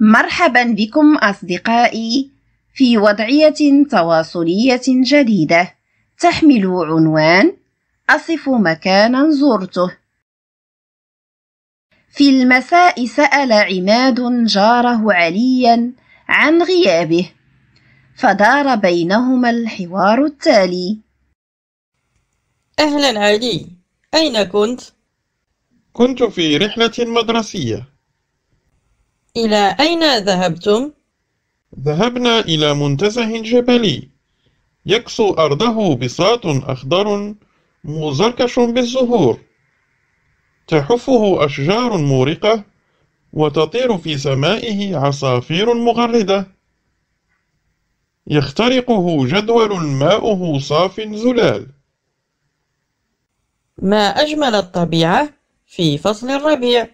مرحبا بكم أصدقائي في وضعية تواصلية جديدة تحمل عنوان أصف مكانا زرته في المساء سأل عماد جاره عليا عن غيابه فدار بينهما الحوار التالي أهلا علي أين كنت؟ كنت في رحلة مدرسية إلى أين ذهبتم؟ ذهبنا إلى منتزه جبلي يكسو أرضه بساط أخضر مزركش بالزهور تحفه أشجار مورقة وتطير في سمائه عصافير مغردة يخترقه جدول ماؤه صاف زلال ما أجمل الطبيعة في فصل الربيع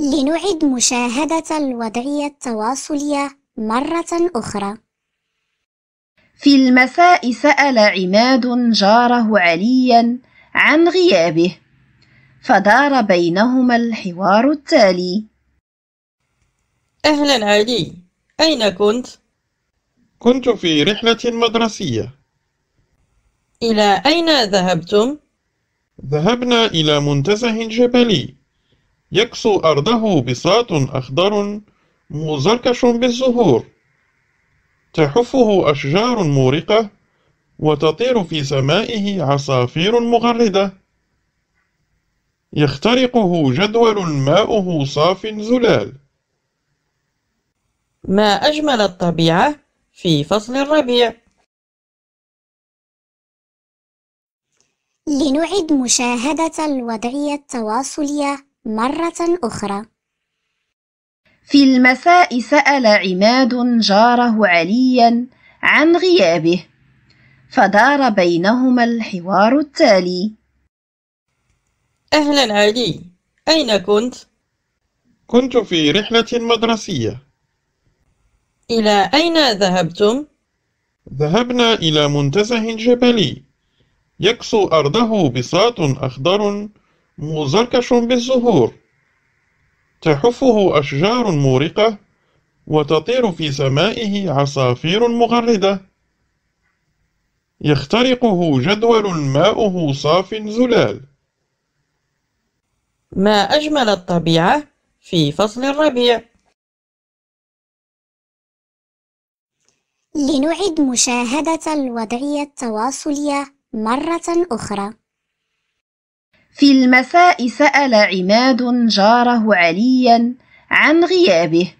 لنعد مشاهدة الوضعية التواصلية مرة أخرى في المساء سأل عماد جاره عليا عن غيابه فدار بينهما الحوار التالي أهلا علي أين كنت؟ كنت في رحلة مدرسية إلى أين ذهبتم؟ ذهبنا إلى منتزه جبلي يكسو أرضه بساط أخضر مزركش بالزهور تحفه أشجار مورقة وتطير في سمائه عصافير مغردة يخترقه جدول ماؤه صاف زلال ما أجمل الطبيعة في فصل الربيع لنعد مشاهدة الوضعية التواصلية مرة أخرى في المساء سأل عماد جاره عليا عن غيابه فدار بينهما الحوار التالي أهلا علي أين كنت؟ كنت في رحلة مدرسية إلى أين ذهبتم؟ ذهبنا إلى منتزه جبلي يكسو أرضه بساط أخضر مزركش بالزهور تحفه أشجار مورقة وتطير في سمائه عصافير مغردة يخترقه جدول ماؤه صاف زلال ما أجمل الطبيعة في فصل الربيع لنعد مشاهدة الوضعية التواصلية مرة أخرى في المساء سأل عماد جاره عليا عن غيابه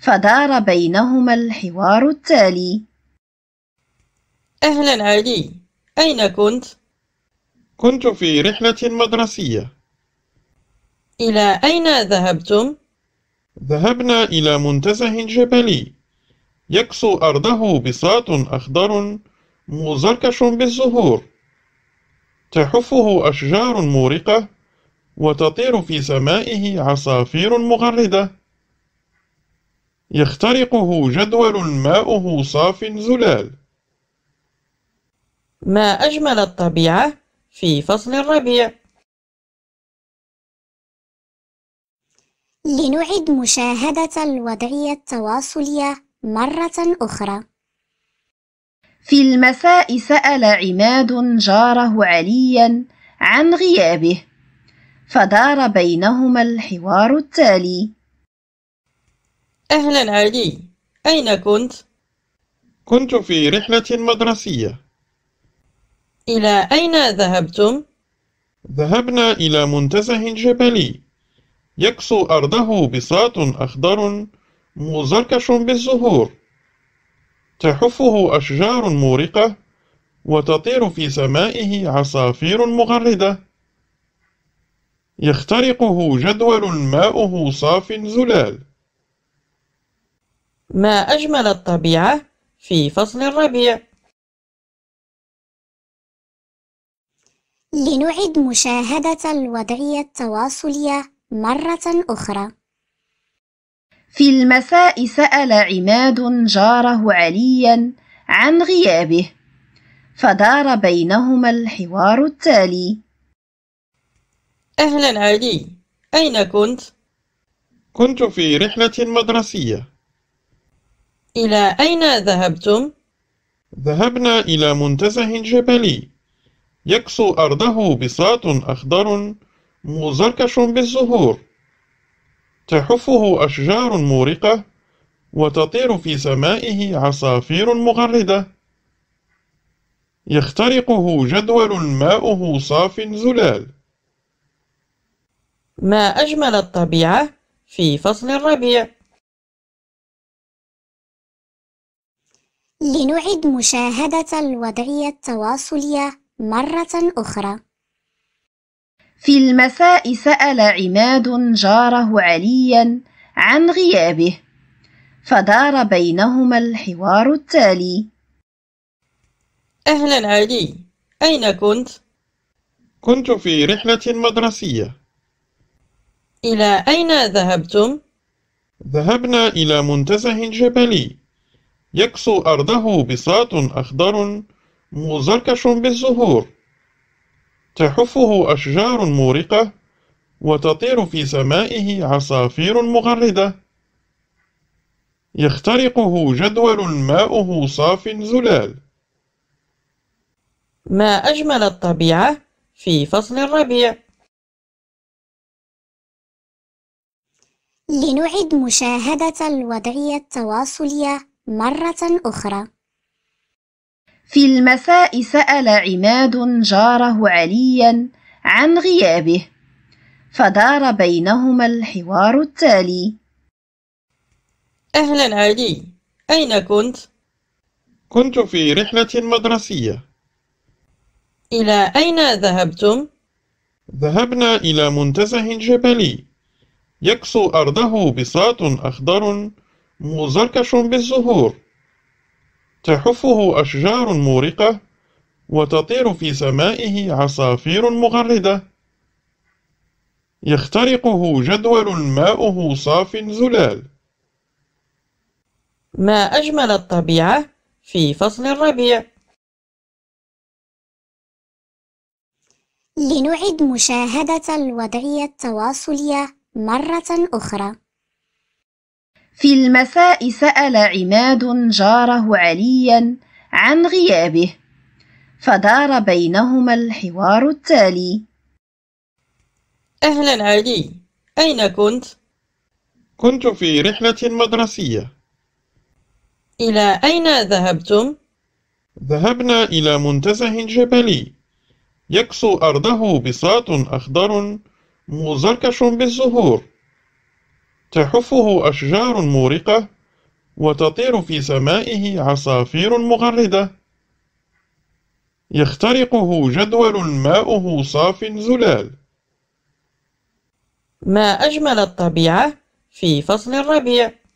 فدار بينهما الحوار التالي أهلا علي أين كنت؟ كنت في رحلة مدرسية إلى أين ذهبتم؟ ذهبنا إلى منتزه جبلي يكسو أرضه بساط أخضر مزركش بالزهور تحفه أشجار مورقة وتطير في سمائه عصافير مغردة يخترقه جدول ماؤه صاف زلال ما أجمل الطبيعة في فصل الربيع لنعد مشاهدة الوضعية التواصلية مرة أخرى في المساء سأل عماد جاره عليا عن غيابه فدار بينهما الحوار التالي أهلا علي أين كنت؟ كنت في رحلة مدرسية إلى أين ذهبتم؟ ذهبنا إلى منتزه جبلي يكسو أرضه بساط أخضر مزركش بالزهور تحفه أشجار مورقة وتطير في سمائه عصافير مغردة يخترقه جدول ماؤه صاف زلال ما أجمل الطبيعة في فصل الربيع لنعد مشاهدة الوضعية التواصلية مرة أخرى في المساء سأل عماد جاره عليا عن غيابه فدار بينهما الحوار التالي أهلا علي أين كنت؟ كنت في رحلة مدرسية إلى أين ذهبتم؟ ذهبنا إلى منتزه جبلي يكسو أرضه بساط أخضر مزركش بالزهور تحفه أشجار مورقة وتطير في سمائه عصافير مغردة يخترقه جدول ماؤه صاف زلال ما أجمل الطبيعة في فصل الربيع لنعد مشاهدة الوضعية التواصلية مرة أخرى في المساء سأل عماد جاره عليا عن غيابه فدار بينهما الحوار التالي أهلا علي أين كنت؟ كنت في رحلة مدرسية إلى أين ذهبتم؟ ذهبنا إلى منتزه جبلي يكسو أرضه بساط أخضر مزركش بالزهور تحفه أشجار مورقة وتطير في سمائه عصافير مغردة يخترقه جدول ماؤه صاف زلال ما أجمل الطبيعة في فصل الربيع لنعد مشاهدة الوضعية التواصلية مرة أخرى في المساء سأل عماد جاره عليا عن غيابه فدار بينهما الحوار التالي أهلا علي أين كنت؟ كنت في رحلة مدرسية إلى أين ذهبتم؟ ذهبنا إلى منتزه جبلي يكسو أرضه بساط أخضر مزركش بالزهور تحفه أشجار مورقة وتطير في سمائه عصافير مغردة يخترقه جدول ماؤه صاف زلال ما أجمل الطبيعة في فصل الربيع لنعد مشاهدة الوضعية التواصلية مرة أخرى في المساء سأل عماد جاره عليا عن غيابه فدار بينهما الحوار التالي أهلا علي أين كنت؟ كنت في رحلة مدرسية إلى أين ذهبتم؟ ذهبنا إلى منتزه جبلي يكسو أرضه بساط أخضر مزركش بالزهور تحفه أشجار مورقة وتطير في سمائه عصافير مغردة يخترقه جدول ماؤه صاف زلال ما أجمل الطبيعة في فصل الربيع